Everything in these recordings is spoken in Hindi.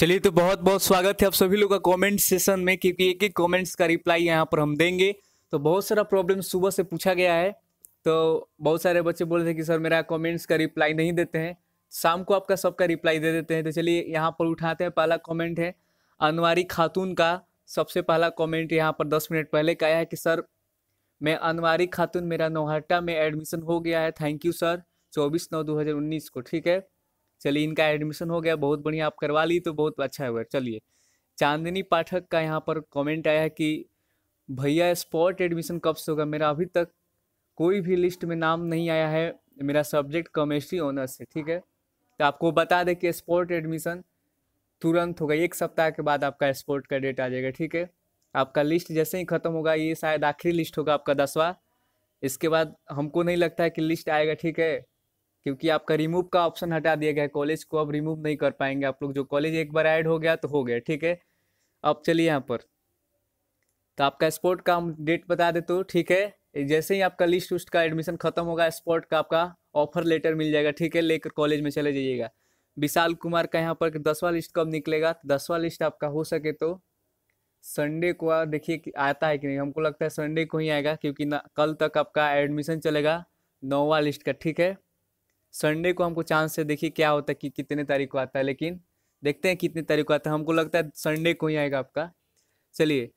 चलिए तो बहुत बहुत स्वागत है आप सभी लोग का कमेंट सेशन में क्योंकि एक एक कमेंट्स का रिप्लाई यहाँ पर हम देंगे तो बहुत सारा प्रॉब्लम सुबह से पूछा गया है तो बहुत सारे बच्चे बोल रहे थे कि सर मेरा कमेंट्स का रिप्लाई नहीं देते हैं शाम को आपका सबका रिप्लाई दे देते हैं तो चलिए यहाँ पर उठाते हैं पहला कॉमेंट है अनवारी खातून का सबसे पहला कॉमेंट यहाँ पर दस मिनट पहले का आया है कि सर मैं अनवारी खातून मेरा नौहट्टा में एडमिशन हो गया है थैंक यू सर चौबीस नौ दो हज़ार उन्नीस को ठीक है चलिए इनका एडमिशन हो गया बहुत बढ़िया आप करवा ली तो बहुत अच्छा हुआ चलिए चांदनी पाठक का यहाँ पर कमेंट आया है कि भैया स्पॉट एडमिशन कब से होगा मेरा अभी तक कोई भी लिस्ट में नाम नहीं आया है मेरा सब्जेक्ट केमिस्ट्री ऑनर्स है ठीक है तो आपको बता दें कि स्पॉट एडमिशन तुरंत होगा एक सप्ताह के बाद आपका स्पोर्ट का डेट आ जाएगा ठीक है आपका लिस्ट जैसे ही ख़त्म होगा ये शायद आखिरी लिस्ट होगा आपका दसवा इसके बाद हमको नहीं लगता है कि लिस्ट आएगा ठीक है क्योंकि आपका रिमूव का ऑप्शन हटा दिया गया है कॉलेज को अब रिमूव नहीं कर पाएंगे आप लोग जो कॉलेज एक बार ऐड हो गया तो हो गया ठीक है अब चलिए यहाँ पर तो आपका स्पोर्ट का हम डेट बता देते तो ठीक है जैसे ही आपका लिस्ट उस्ट का एडमिशन खत्म होगा स्पोर्ट का आपका ऑफर लेटर मिल जाएगा ठीक है लेकर कॉलेज में चले जाइएगा विशाल कुमार का यहाँ पर दसवां लिस्ट कब निकलेगा तो दसवां लिस्ट आपका हो सके तो संडे को देखिए आता है कि नहीं हमको लगता है संडे को ही आएगा क्योंकि कल तक आपका एडमिशन चलेगा नौवा लिस्ट का ठीक है संडे को हमको चांस है देखिए क्या होता है कि कितने तारीख को आता है लेकिन देखते हैं कितने तारीख को आता है हमको लगता है संडे को ही आएगा आपका चलिए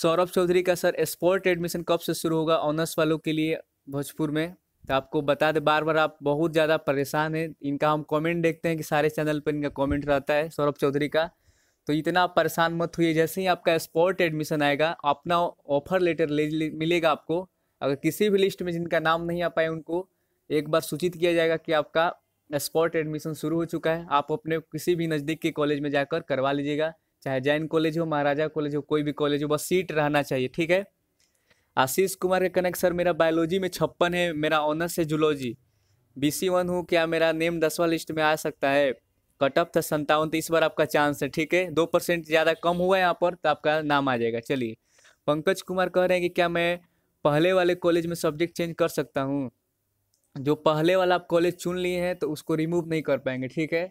सौरभ चौधरी का सर स्पोर्ट एडमिशन कब से शुरू होगा ऑनर्स वालों के लिए भोजपुर में तो आपको बता दें बार बार आप बहुत ज़्यादा परेशान हैं इनका हम कमेंट देखते हैं कि सारे चैनल पर इनका कमेंट रहता है सौरभ चौधरी का तो इतना आप परेशान मत हुई जैसे ही आपका स्पोर्ट एडमिशन आएगा अपना ऑफर लेटर ले मिलेगा आपको अगर किसी भी लिस्ट में जिनका नाम नहीं आ पाए उनको एक बार सूचित किया जाएगा कि आपका स्पॉट एडमिशन शुरू हो चुका है आप अपने किसी भी नज़दीक के कॉलेज में जाकर करवा लीजिएगा चाहे जैन कॉलेज हो महाराजा कॉलेज हो कोई भी कॉलेज हो बस सीट रहना चाहिए ठीक है आशीष कुमार के कनेक्ट सर मेरा बायोलॉजी में छप्पन है मेरा ऑनर्स है जूलॉजी बी सी वन हूँ क्या मेरा नेम दसवा लिस्ट में आ सकता है कट ऑफ था संतावन तो इस बार आपका चांस है ठीक है दो परसेंट ज़्यादा कम हुआ है यहाँ पर तो आपका नाम आ जाएगा चलिए पंकज कुमार कह रहे हैं कि क्या मैं पहले वाले कॉलेज में सब्जेक्ट चेंज कर सकता हूँ जो पहले वाला आप कॉलेज चुन लिए हैं तो उसको रिमूव नहीं कर पाएंगे ठीक है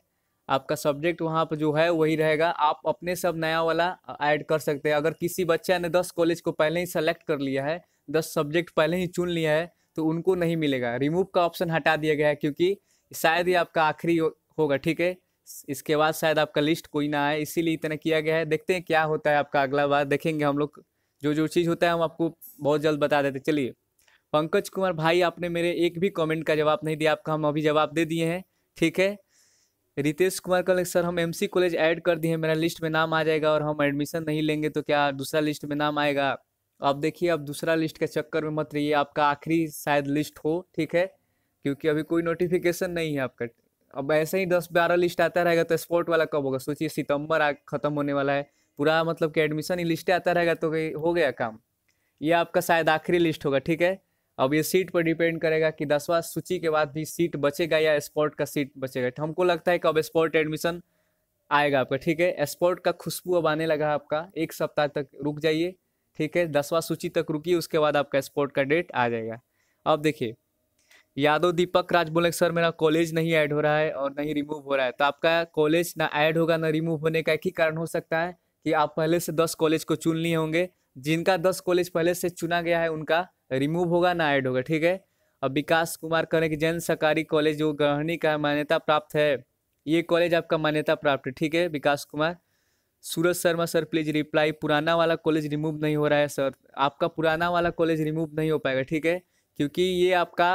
आपका सब्जेक्ट वहाँ पर जो है वही रहेगा आप अपने सब नया वाला ऐड कर सकते हैं अगर किसी बच्चा ने दस कॉलेज को पहले ही सेलेक्ट कर लिया है दस सब्जेक्ट पहले ही चुन लिया है तो उनको नहीं मिलेगा रिमूव का ऑप्शन हटा दिया गया है क्योंकि शायद ही आपका आखिरी होगा ठीक है इसके बाद शायद आपका लिस्ट कोई ना आए इसीलिए इतना किया गया है देखते हैं क्या होता है आपका अगला बार देखेंगे हम लोग जो जो चीज़ होता है हम आपको बहुत जल्द बता देते चलिए पंकज कुमार भाई आपने मेरे एक भी कमेंट का जवाब नहीं दिया आपका हम अभी जवाब दे दिए हैं ठीक है रितेश कुमार का सर हम एमसी कॉलेज ऐड कर दिए मेरा लिस्ट में नाम आ जाएगा और हम एडमिशन नहीं लेंगे तो क्या दूसरा लिस्ट में नाम आएगा अब देखिए अब दूसरा लिस्ट के चक्कर में मत रहिए आपका आखिरी शायद लिस्ट हो ठीक है क्योंकि अभी कोई नोटिफिकेशन नहीं है आपका अब ऐसे ही दस बारह लिस्ट आता रहेगा तो स्पोर्ट वाला कब होगा सोचिए सितंबर खत्म होने वाला है पूरा मतलब कि एडमिशन ही लिस्ट आता रहेगा तो हो गया काम ये आपका शायद आखिरी लिस्ट होगा ठीक है अब ये सीट पर डिपेंड करेगा कि दसवा सूची के बाद भी सीट बचेगा या स्पोर्ट का सीट बचेगा तो हमको लगता है कि अब स्पोर्ट एडमिशन आएगा आपका ठीक है स्पोर्ट का खुशबू अब आने लगा आपका एक सप्ताह तक रुक जाइए ठीक है दसवा सूची तक रुकी उसके बाद आपका स्पोर्ट का डेट आ जाएगा अब देखिए यादव दीपक राज बोले सर मेरा कॉलेज नहीं ऐड हो रहा है और नहीं रिमूव हो रहा है तो आपका कॉलेज ना ऐड होगा ना रिमूव होने का एक ही कारण हो सकता है कि आप पहले से दस कॉलेज को चुन लिए होंगे जिनका दस कॉलेज पहले से चुना गया है उनका रिमूव होगा ना ऐड होगा ठीक है अब विकास कुमार कह रहे कि जैन सरकारी कॉलेज जो गहनी का मान्यता प्राप्त है ये कॉलेज आपका मान्यता प्राप्त है ठीक है Vikas Kumar Suraj Sharma sir please reply पुराना वाला कॉलेज रिमूव नहीं हो रहा है सर आपका पुराना वाला कॉलेज रिमूव नहीं हो पाएगा ठीक है क्योंकि ये आपका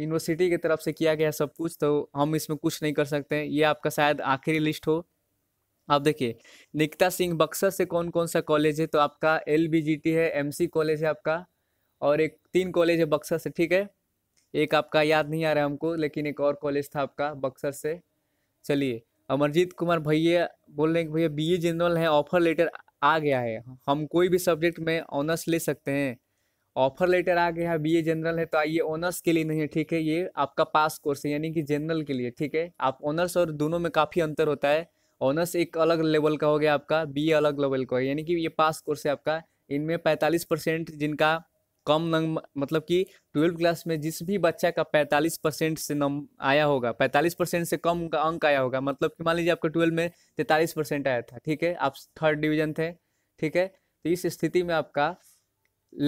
यूनिवर्सिटी की तरफ से किया गया सब कुछ तो हम इसमें कुछ नहीं कर सकते ये आपका शायद आखिरी लिस्ट हो आप देखिए निकिता सिंह बक्सर से कौन कौन सा कॉलेज है तो आपका एल है एम कॉलेज है आपका और एक तीन कॉलेज है बक्सर से ठीक है एक आपका याद नहीं आ रहा हमको लेकिन एक और कॉलेज था आपका बक्सर से चलिए अमरजीत कुमार भैया बोल रहे हैं कि भैया ए जनरल है ऑफर लेटर आ गया है हम कोई भी सब्जेक्ट में ऑनर्स ले सकते हैं ऑफर लेटर आ गया है ए जनरल है तो आइए ऑनर्स के लिए नहीं है ठीक है ये आपका पास कोर्स है यानी कि जनरल के लिए ठीक है आप ऑनर्स और दोनों में काफ़ी अंतर होता है ऑनर्स एक अलग लेवल का हो गया आपका बी अलग लेवल का यानी कि ये पास कोर्स है आपका इनमें पैंतालीस परसेंट जिनका कम नंबर मतलब कि ट्वेल्व क्लास में जिस भी बच्चा का पैंतालीस परसेंट से नम आया होगा पैंतालीस परसेंट से कम का अंक आया होगा मतलब कि मान लीजिए आपका ट्वेल्व में तैंतालीस परसेंट आया था ठीक है आप थर्ड डिवीजन थे ठीक है तो इस स्थिति में आपका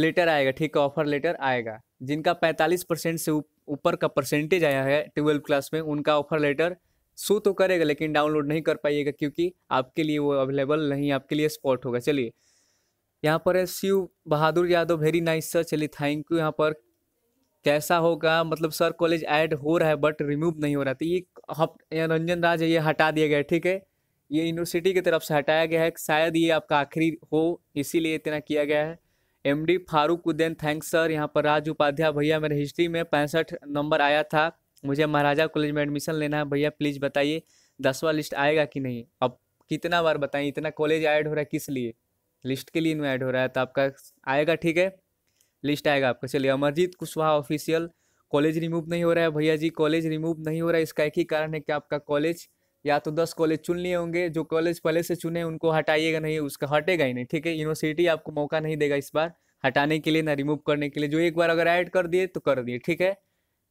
लेटर आएगा ठीक है ऑफर लेटर आएगा जिनका पैंतालीस परसेंट से ऊपर का परसेंटेज आया है ट्वेल्व क्लास में उनका ऑफर लेटर शो तो करेगा लेकिन डाउनलोड नहीं कर पाइएगा क्योंकि आपके लिए वो अवेलेबल नहीं आपके लिए स्पॉट होगा चलिए यहाँ पर है Shiv Bahadur Yadav very nice sir चलिए थैंक यू यहाँ पर कैसा होगा मतलब सर कॉलेज ऐड हो रहा है बट रिमूव नहीं हो रहा तो ये रंजन राज है ये हटा दिया गया ठीक है ये यूनिवर्सिटी की तरफ से हटाया गया है शायद ये आपका आखिरी हो इसीलिए इतना किया गया है MD Farooq Uddin thanks sir यहाँ पर राज उपाध्याय भैया मेरे हिस्ट्री में पैंसठ नंबर आया था मुझे महाराजा कॉलेज में एडमिशन लेना है भैया प्लीज़ बताइए दसवा लिस्ट आएगा कि नहीं अब कितना बार बताएं इतना कॉलेज ऐड हो रहा है किस लिए लिस्ट के लिए इनमें ऐड हो रहा है तो आपका आएगा ठीक है लिस्ट आएगा आपका चलिए Amarjeet Kushwaha official college remove नहीं हो रहा है भैया जी कॉलेज रिमूव नहीं हो रहा है इसका एक ही कारण है कि आपका कॉलेज या तो दस कॉलेज चुन लिए होंगे जो कॉलेज पहले से चुने उनको हटाइएगा नहीं उसका हटेगा ही नहीं ठीक है यूनिवर्सिटी आपको मौका नहीं देगा इस बार हटाने के लिए ना रिमूव करने के लिए जो एक बार अगर ऐड कर दिए तो कर दिए ठीक है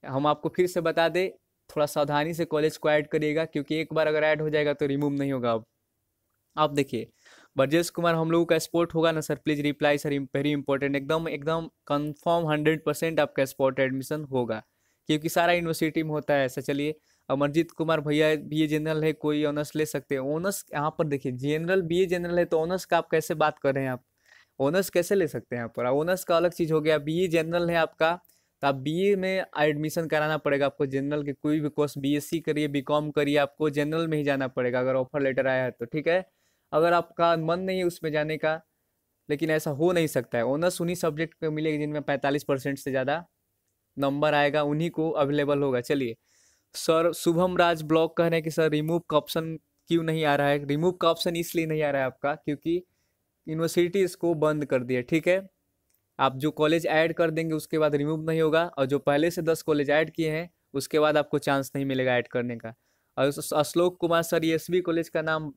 हम आपको फिर से बता दें थोड़ा सावधानी से कॉलेज को ऐड करिएगा क्योंकि एक बार अगर ऐड हो जाएगा तो रिमूव नहीं होगा अब आप देखिए ब्रजेश कुमार हम लोगों का स्पोर्ट होगा ना sir please reply sir very important एकदम एकदम कंफर्म हंड्रेड परसेंट आपका स्पोर्ट एडमिशन होगा क्योंकि सारा यूनिवर्सिटी में होता है ऐसा चलिए अमरजीत कुमार भैया बी ए जनरल है कोई ऑनर्स ले सकते हैं ऑनर्स यहाँ पर देखिए जनरल बी ए जनरल है तो ऑनर्स का आप कैसे बात कर रहे हैं आप ऑनर्स कैसे ले सकते हैं यहाँ पर ऑनर्स का अलग चीज़ हो गया बी ए जनरल है आपका तो आप बी में एडमिशन कराना पड़ेगा आपको जनरल के कोई भी कोर्स बीएससी करिए बीकॉम करिए आपको जनरल में ही जाना पड़ेगा अगर ऑफर लेटर आया है तो ठीक है अगर आपका मन नहीं है उसमें जाने का लेकिन ऐसा हो नहीं सकता है ऑनर्स उन्हीं सब्जेक्ट को मिलेगी जिनमें पैंतालीस परसेंट से ज़्यादा नंबर आएगा उन्हीं को अवेलेबल होगा चलिए सर शुभम राज ब्लॉक कह रहे हैं कि सर रिमूव का ऑप्शन क्यों नहीं आ रहा है रिमूव का ऑप्शन इसलिए नहीं आ रहा है आपका क्योंकि यूनिवर्सिटी इसको बंद कर दिया ठीक है आप जो कॉलेज ऐड कर देंगे उसके बाद रिमूव नहीं होगा और जो पहले से दस कॉलेज ऐड किए हैं उसके बाद आपको चांस नहीं मिलेगा ऐड करने का और अश्लोक कुमार सर ये एस कॉलेज का नाम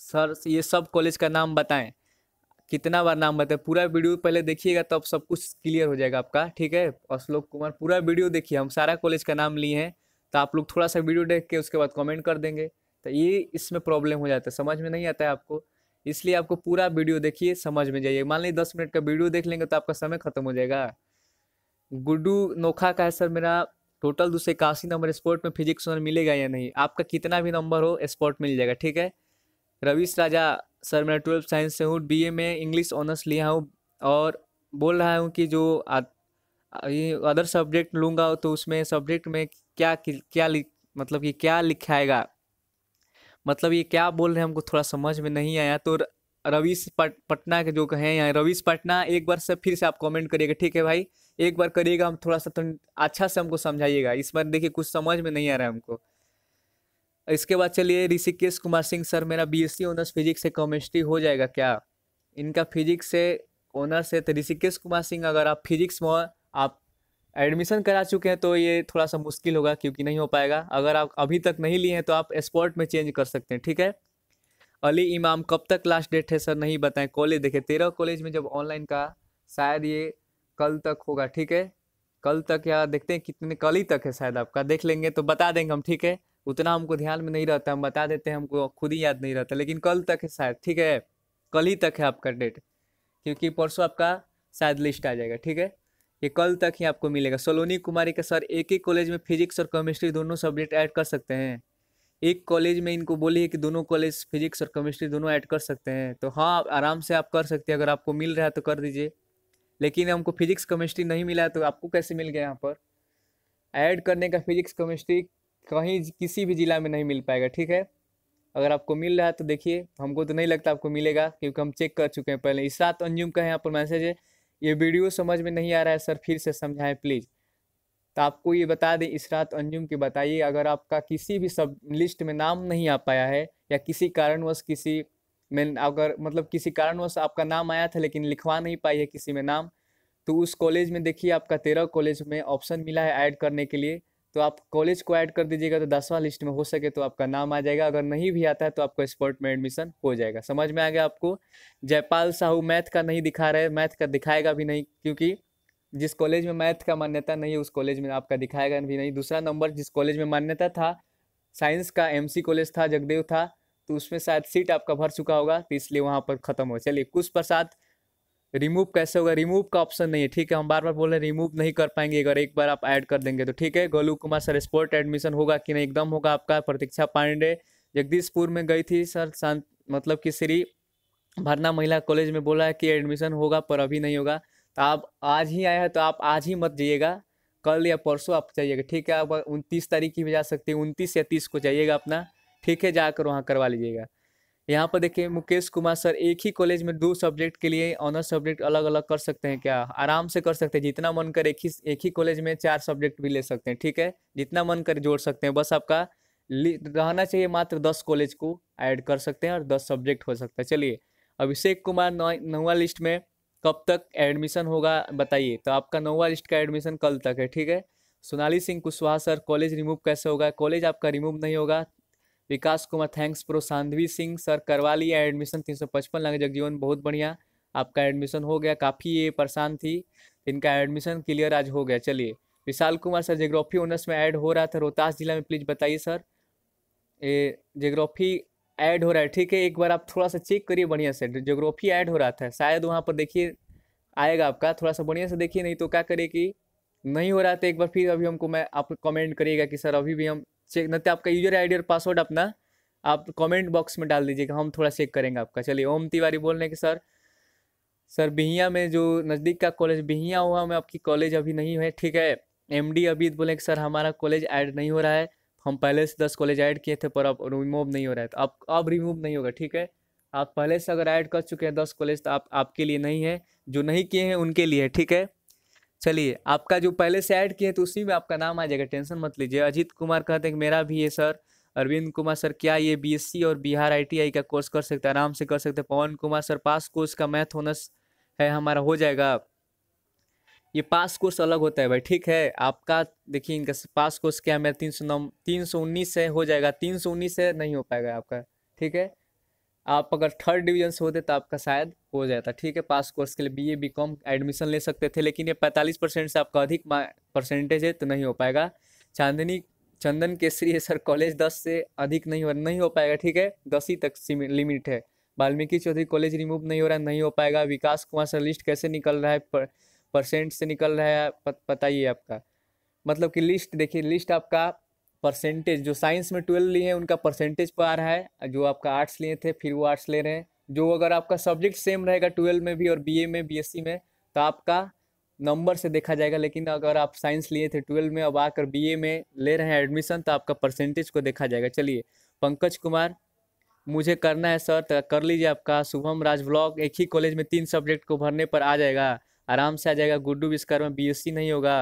सर ये सब कॉलेज का नाम बताएं कितना बार नाम बताएं पूरा वीडियो पहले देखिएगा तब तो सब कुछ क्लियर हो जाएगा आपका ठीक है अश्लोक कुमार पूरा वीडियो देखिए हम सारा कॉलेज का नाम लिए हैं तो आप लोग थोड़ा सा वीडियो देख के उसके बाद कॉमेंट कर देंगे तो ये इसमें प्रॉब्लम हो जाता है समझ में नहीं आता है आपको इसलिए आपको पूरा वीडियो देखिए समझ में जाइए मान लीजिए दस मिनट का वीडियो देख लेंगे तो आपका समय खत्म हो जाएगा गुड्डू नोखा का है सर मेरा टोटल दो सौ इक्यासी नंबर स्पोर्ट में फिजिक्स ऑनर मिलेगा या नहीं आपका कितना भी नंबर हो स्पोर्ट मिल जाएगा ठीक है रवीश राजा सर मैं ट्वेल्थ साइंस से हूँ बी में इंग्लिश ऑनर्स लिया हूँ और बोल रहा हूँ कि जो ये अदर सब्जेक्ट लूँगा तो उसमें सब्जेक्ट में क्या क्या मतलब कि क्या लिखाएगा मतलब ये क्या बोल रहे हैं हमको थोड़ा समझ में नहीं आया तो रवीश पट, पटना के जो कहें यहाँ रवीश पटना एक बार से फिर से आप कमेंट करिएगा ठीक है भाई एक बार करिएगा हम थोड़ा सा तो अच्छा से हमको समझाइएगा इस बार देखिए कुछ समझ में नहीं आ रहा है हमको इसके बाद चलिए ऋषिकेश कुमार सिंह सर मेरा B S C honours physics से केमिस्ट्री हो जाएगा क्या इनका फिजिक्स से ऑनर्स है तो ऋषिकेश कुमार सिंह अगर आप फिजिक्स में आप एडमिशन करा चुके हैं तो ये थोड़ा सा मुश्किल होगा क्योंकि नहीं हो पाएगा अगर आप अभी तक नहीं लिए हैं तो आप स्पॉट में चेंज कर सकते हैं ठीक है अली इमाम कब तक लास्ट डेट है सर नहीं बताएं कॉलेज देखें तेरह कॉलेज में जब ऑनलाइन का शायद ये कल तक होगा ठीक है कल तक या देखते हैं कितने कल ही तक है शायद आपका देख लेंगे तो बता देंगे हम ठीक है उतना हमको ध्यान में नहीं रहता हम बता देते हैं हमको खुद ही याद नहीं रहता लेकिन कल तक है शायद ठीक है कल ही तक है आपका डेट क्योंकि परसों आपका शायद लिस्ट आ जाएगा ठीक है ये कल तक ही आपको मिलेगा सोलोनी कुमारी के सर एक ही कॉलेज में फिजिक्स और केमिस्ट्री दोनों सब्जेक्ट ऐड कर सकते हैं एक कॉलेज में इनको बोलिए कि दोनों कॉलेज फिजिक्स और केमिस्ट्री दोनों ऐड कर सकते हैं तो हाँ आराम से आप कर सकते हैं अगर आपको मिल रहा है तो कर दीजिए लेकिन हमको फिजिक्स केमिस्ट्री नहीं मिला तो आपको कैसे मिल गया यहाँ पर ऐड करने का फिजिक्स केमिस्ट्री कहीं किसी भी ज़िला में नहीं मिल पाएगा ठीक है अगर आपको मिल रहा है तो देखिए हमको तो नहीं लगता आपको मिलेगा क्योंकि हम चेक कर चुके हैं पहले इस रात अंजुम का यहाँ पर मैसेज है ये वीडियो समझ में नहीं आ रहा है सर फिर से समझाएं प्लीज़ तो आपको ये बता दें इस रात अंजुम की बताइए अगर आपका किसी भी सब लिस्ट में नाम नहीं आ पाया है या किसी कारणवश किसी में अगर मतलब किसी कारणवश आपका नाम आया था लेकिन लिखवा नहीं पाई है किसी में नाम तो उस कॉलेज में देखिए आपका तेरह कॉलेज में ऑप्शन मिला है ऐड करने के लिए तो आप कॉलेज को ऐड कर दीजिएगा तो दसवां लिस्ट में हो सके तो आपका नाम आ जाएगा अगर नहीं भी आता है तो आपको स्पोर्ट में एडमिशन हो जाएगा समझ में आ गया आपको जयपाल साहू मैथ का नहीं दिखा रहे मैथ का दिखाएगा भी नहीं क्योंकि जिस कॉलेज में मैथ का मान्यता नहीं है उस कॉलेज में आपका दिखाएगा भी नहीं दूसरा नंबर जिस कॉलेज में मान्यता था साइंस का एम कॉलेज था जगदेव था तो उसमें शायद सीट आपका भर चुका होगा तो इसलिए वहाँ पर ख़त्म हो चलिए कुछ प्रसाद रिमूव कैसे होगा रिमूव का ऑप्शन नहीं है ठीक है हम बार बार बोल रहे हैं रिमूव नहीं कर पाएंगे अगर एक बार आप ऐड कर देंगे तो ठीक है Golu Kumar sir sport admission होगा कि नहीं एकदम होगा आपका प्रतीक्षा पांडे जगदीशपुर में गई थी सर शांत मतलब कि श्री भरना महिला कॉलेज में बोला है कि एडमिशन होगा पर अभी नहीं होगा तो आप आज ही आया है तो आप आज ही मत जाइएगा कल या परसों आप जाइएगा ठीक है आप उनतीस तारीख की भी जा सकते हैं उनतीस या तीस को जाइएगा अपना ठीक है जाकर वहाँ करवा लीजिएगा यहाँ पर देखिए मुकेश कुमार सर एक ही कॉलेज में दो सब्जेक्ट के लिए ऑनर्स सब्जेक्ट अलग अलग कर सकते हैं क्या आराम से कर सकते हैं जितना मन कर एक ही एक ही कॉलेज में चार सब्जेक्ट भी ले सकते हैं ठीक है जितना मन कर जोड़ सकते हैं बस आपका रहना चाहिए मात्र दस कॉलेज को ऐड कर सकते हैं और दस सब्जेक्ट हो सकता है चलिए अभिषेक कुमार नौवा लिस्ट में कब तक एडमिशन होगा बताइए तो आपका नौवा लिस्ट का एडमिशन कल तक है ठीक है Sonali Singh Kushwaha sir college remove कैसे होगा कॉलेज आपका रिमूव नहीं होगा विकास कुमार थैंक्स प्रो सांधवी सिंह सर करवा लिया एडमिशन तीन सौ पचपन लाख जगजीवन बहुत बढ़िया आपका एडमिशन हो गया काफ़ी ये परेशान थी इनका एडमिशन क्लियर आज हो गया चलिए Vishal Kumar sir geography honours में ऐड हो रहा था रोहतास जिला में प्लीज़ बताइए सर ये जोग्राफी ऐड हो रहा है ठीक है एक बार आप थोड़ा सा चेक करिए बढ़िया से जोग्राफी ऐड हो रहा था शायद वहाँ पर देखिए आएगा आपका थोड़ा सा बढ़िया से देखिए नहीं तो क्या करें कि नहीं हो रहा था एक बार फिर अभी हमको मैं आप कमेंट करिएगा कि सर अभी भी हम चेक नहीं तो आपका यूजर आईडी और पासवर्ड अपना आप कमेंट बॉक्स में डाल दीजिएगा हम थोड़ा चेक करेंगे आपका चलिए ओम तिवारी बोल रहे हैं कि सर सर बिहिया में जो नज़दीक का कॉलेज बिहिया हुआ में आपकी कॉलेज अभी नहीं है ठीक है एम डी अभी बोले कि सर हमारा कॉलेज ऐड नहीं हो रहा है हम पहले से दस कॉलेज ऐड किए थे पर अब रिमूव नहीं हो रहा है तो आप अब रिमूव नहीं होगा ठीक है आप पहले से अगर ऐड कर चुके हैं दस कॉलेज तो आप आपके लिए नहीं है जो नहीं किए हैं उनके लिए ठीक है चलिए आपका जो पहले से ऐड किए तो उसी में आपका नाम आ जाएगा टेंशन मत लीजिए अजीत कुमार कहते हैं कि मेरा भी है सर अरविंद कुमार सर क्या ये बीएससी और बिहार आईटीआई का कोर्स कर सकते हैं आराम से कर सकते हैं Pawan Kumar sir pass course का मैथ होनर्स है हमारा हो जाएगा ये पास कोर्स अलग होता है भाई ठीक है आपका देखिए इनका पास कोर्स क्या है मेरा तीन सौ नौ तीन सौ उन्नीस से हो जाएगा तीन सौ उन्नीस से नहीं हो पाएगा आपका ठीक है आप अगर थर्ड डिवीजन से होते तो आपका शायद हो जाता ठीक है पास कोर्स के लिए B A B com admission ले सकते थे लेकिन ये पैंतालीस परसेंट से आपका अधिक परसेंटेज है तो नहीं हो पाएगा चांदनी चंदन केसरी है सर कॉलेज दस से अधिक नहीं हो नहीं हो पाएगा ठीक है दस ही तक लिमिट है वाल्मीकि चौधरी कॉलेज रिमूव नहीं हो रहा नहीं हो पाएगा विकास कुमार सर लिस्ट कैसे निकल रहा है पर, परसेंट से निकल रहा है पता ही है आपका मतलब कि लिस्ट देखिए लिस्ट आपका परसेंटेज जो साइंस में ट्वेल्व लिए हैं उनका परसेंटेज पर आ रहा है जो आपका आर्ट्स लिए थे फिर वो आर्ट्स ले रहे हैं जो अगर आपका सब्जेक्ट सेम रहेगा ट्वेल्व में भी और बी में बी में तो आपका नंबर से देखा जाएगा लेकिन अगर आप साइंस लिए थे ट्वेल्व में अब आकर बी में ले रहे हैं एडमिशन तो आपका परसेंटेज को देखा जाएगा चलिए पंकज कुमार मुझे करना है सर तो कर लीजिए आपका शुभम राज ब्लॉग एक ही कॉलेज में तीन सब्जेक्ट को भरने पर आ जाएगा आराम से आ जाएगा गुड्डू विस्कार में बीएससी नहीं होगा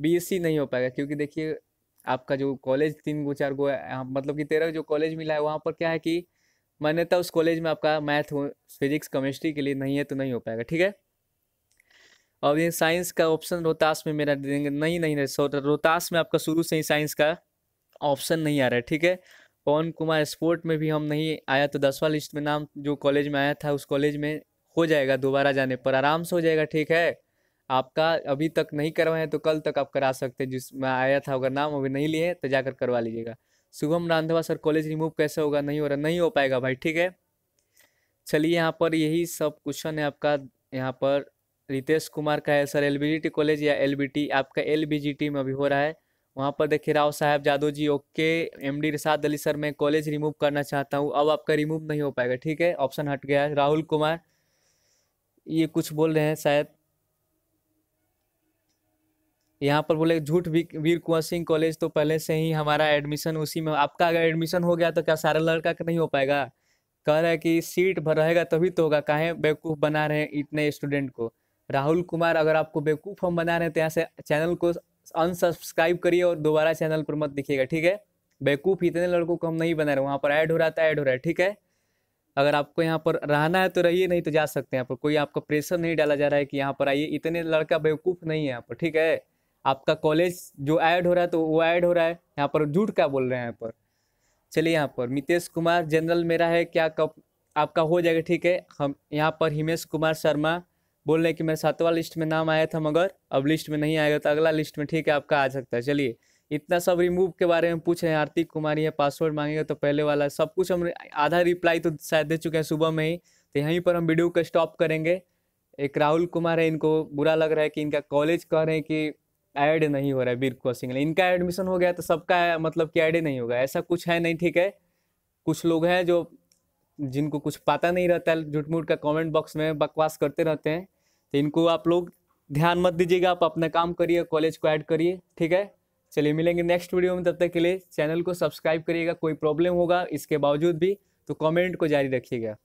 बी नहीं हो पाएगा क्योंकि देखिए आपका जो कॉलेज तीन गो चार गो मतलब कि तेरह जो कॉलेज मिला है वहाँ पर क्या है कि मान्यता उस कॉलेज में आपका मैथ फिजिक्स केमिस्ट्री के लिए नहीं है तो नहीं हो पाएगा ठीक है और ये साइंस का ऑप्शन रोहतास में मेरा देंगे नहीं नहीं रोहतास में आपका शुरू से ही साइंस का ऑप्शन नहीं आ रहा है ठीक है पवन कुमार स्पोर्ट में भी हम नहीं आया तो दसवा लिस्ट में नाम जो कॉलेज में आया था उस कॉलेज में हो जाएगा दोबारा जाने पर आराम से हो जाएगा ठीक है आपका अभी तक नहीं करवाए हैं तो कल तक आप करा सकते हैं जिसमें आया था अगर नाम अभी नहीं लिए तो जाकर करवा लीजिएगा Shubham Randhawa sir college remove कैसे होगा नहीं हो रहा नहीं हो पाएगा भाई ठीक है चलिए यहाँ पर यही सब क्वेश्चन है आपका यहाँ पर रितेश कुमार का है सर एल कॉलेज या एल आपका एल में अभी हो रहा है वहाँ पर देखिए Rao Sahab Jadhav ji okay M D Rishad Ali sir मैं कॉलेज रिमूव करना चाहता हूँ अब आपका रिमूव नहीं हो पाएगा ठीक है ऑप्शन हट गया है राहुल कुमार ये कुछ बोल रहे हैं शायद यहाँ पर बोले झूठ वीर कुंवर सिंह कॉलेज तो पहले से ही हमारा एडमिशन उसी में आपका अगर एडमिशन हो गया तो क्या सारा लड़का का नहीं हो पाएगा कह रहा है कि सीट भर रहेगा तभी तो होगा काहे बेवकूफ़ बना रहे हैं इतने स्टूडेंट को राहुल कुमार अगर आपको बेवकूफ़ हम बना रहे हैं तो यहाँ से चैनल को अनसब्सक्राइब करिए और दोबारा चैनल पर मत दिखिएगा ठीक है बेवकूफ़ इतने लड़कों को हम नहीं बना रहे वहाँ पर ऐड हो रहा था ऐड तो हो रहा है ठीक है अगर आपको यहाँ पर रहना है तो रहिए नहीं तो जा सकते हैं यहाँ पर कोई आपका प्रेशर नहीं डाला जा रहा है कि यहाँ पर आइए इतने लड़का बेवकूफ़ नहीं है यहाँ पर ठीक है आपका कॉलेज जो ऐड हो रहा है तो वो ऐड हो रहा है यहाँ पर झूठ क्या बोल रहे हैं यहाँ पर चलिए यहाँ पर मितेश कुमार जनरल मेरा है क्या कब आपका हो जाएगा ठीक है हम यहाँ पर हिमेश कुमार शर्मा बोल रहे हैं कि मेरा सातवा लिस्ट में नाम आया था मगर अब लिस्ट में नहीं आएगा तो अगला लिस्ट में ठीक है आपका आ सकता है चलिए इतना सब रिमूव के बारे में पूछ रहे हैं आरती कुमारी है पासवर्ड मांगेगा तो पहले वाला सब कुछ हम आधा रिप्लाई तो शायद दे चुके हैं सुबह में ही तो यहीं पर हम वीडियो को स्टॉप करेंगे एक राहुल कुमार है इनको बुरा लग रहा है कि इनका कॉलेज कह रहे हैं कि ऐड नहीं हो रहा है वीर क्रॉसिंग इनका एडमिशन हो गया तो सबका मतलब कि ऐड नहीं होगा ऐसा कुछ है नहीं ठीक है कुछ लोग हैं जो जिनको कुछ पता नहीं रहता है झूठमूठ का कमेंट बॉक्स में बकवास करते रहते हैं तो इनको आप लोग ध्यान मत दीजिएगा आप अपना काम करिए कॉलेज को ऐड करिए ठीक है चलिए मिलेंगे नेक्स्ट वीडियो में तब तक के लिए चैनल को सब्सक्राइब करिएगा कोई प्रॉब्लम होगा इसके बावजूद भी तो कमेंट को जारी रखिएगा